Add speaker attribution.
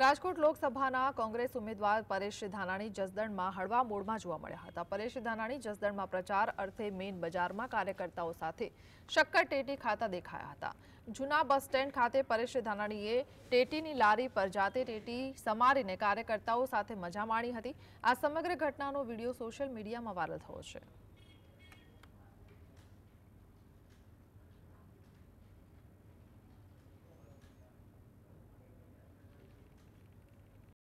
Speaker 1: રાજકોટ લોકસભાના કોંગ્રેસ ઉમેદવાર પરેશ ધાનાણી જસદણમા હડવા મોડમાં જોવા મળ્યા હતા પરેશ ધાનાણી જસદણમા પ્રચાર અર્થે મેઈન બજારમાં કાર્યકર્તાઓ સાથે શક્કર ટેટી ખાતા દેખાયા હતા જૂના બસ સ્ટેન્ડ ખાતે પરેશ ધાનાણીએ ટેટીની લારી પર જાતે ટેટી સમારીને કાર્યકર્તાઓ સાથે મજામાણી હતી આ સમગ્ર ઘટનાનો વિડિયો સોશિયલ મીડિયામાં વાયરલ થયો છે